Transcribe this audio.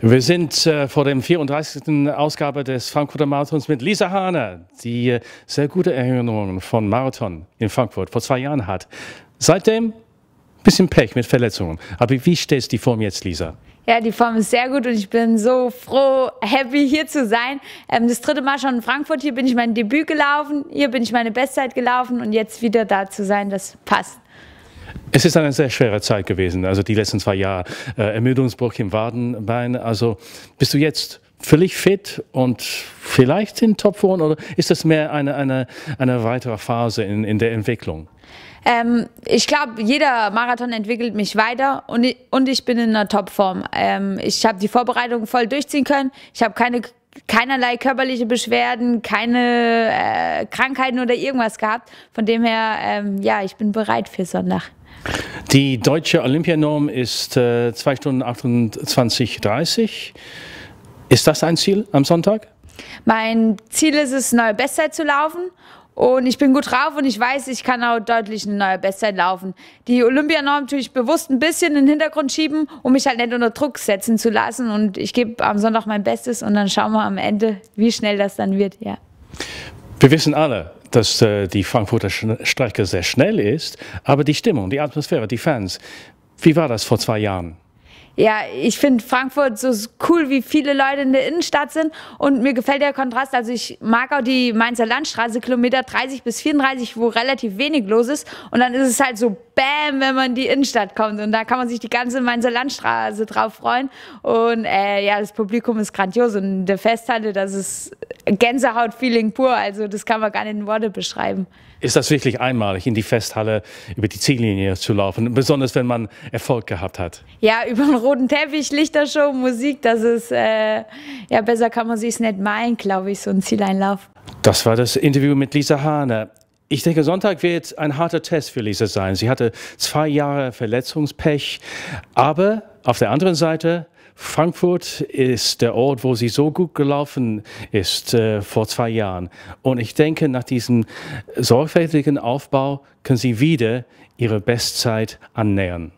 Wir sind äh, vor dem 34. Ausgabe des Frankfurter Marathons mit Lisa Hahner, die äh, sehr gute Erinnerungen von Marathon in Frankfurt vor zwei Jahren hat. Seitdem ein bisschen Pech mit Verletzungen. Aber wie steht die Form jetzt, Lisa? Ja, die Form ist sehr gut und ich bin so froh, happy hier zu sein. Ähm, das dritte Mal schon in Frankfurt. Hier bin ich mein Debüt gelaufen, hier bin ich meine Bestzeit gelaufen und jetzt wieder da zu sein, das passt. Es ist eine sehr schwere Zeit gewesen, also die letzten zwei Jahre. Äh, Ermüdungsbruch im Wadenbein. Also bist du jetzt völlig fit und vielleicht in Topform oder ist das mehr eine, eine, eine weitere Phase in, in der Entwicklung? Ähm, ich glaube, jeder Marathon entwickelt mich weiter und, ich, und ich bin in einer Topform. Ähm, ich habe die Vorbereitung voll durchziehen können. Ich habe keine keinerlei körperliche Beschwerden, keine äh, Krankheiten oder irgendwas gehabt. Von dem her, ähm, ja, ich bin bereit für Sonntag. Die deutsche Olympianorm ist äh, 2 Stunden 28, 30. Ist das ein Ziel am Sonntag? Mein Ziel ist es, neue Bestzeit zu laufen. Und ich bin gut drauf und ich weiß, ich kann auch deutlich eine neue Bestzeit laufen. Die Olympianorm tue ich bewusst ein bisschen in den Hintergrund schieben, um mich halt nicht unter Druck setzen zu lassen. Und ich gebe am Sonntag mein Bestes und dann schauen wir am Ende, wie schnell das dann wird. Ja. Wir wissen alle, dass äh, die Frankfurter Strecke sehr schnell ist, aber die Stimmung, die Atmosphäre, die Fans, wie war das vor zwei Jahren? Ja, ich finde Frankfurt so cool, wie viele Leute in der Innenstadt sind. Und mir gefällt der Kontrast. Also ich mag auch die Mainzer Landstraße, Kilometer 30 bis 34, wo relativ wenig los ist. Und dann ist es halt so Bäm, wenn man in die Innenstadt kommt. Und da kann man sich die ganze Mainzer Landstraße drauf freuen. Und äh, ja, das Publikum ist grandios. Und der Festhalte, das ist Gänsehaut-Feeling pur. Also das kann man gar nicht in Worte beschreiben. Ist das wirklich einmalig, in die Festhalle über die Ziellinie zu laufen, besonders wenn man Erfolg gehabt hat? Ja, über den roten Teppich, Lichtershow, Musik, das ist, äh, ja, besser kann man sich's nicht malen, glaube ich, so ein Zieleinlauf. Das war das Interview mit Lisa Hane. Ich denke, Sonntag wird ein harter Test für Lisa sein. Sie hatte zwei Jahre Verletzungspech, aber auf der anderen Seite Frankfurt ist der Ort, wo sie so gut gelaufen ist äh, vor zwei Jahren. Und ich denke, nach diesem sorgfältigen Aufbau können sie wieder ihre Bestzeit annähern.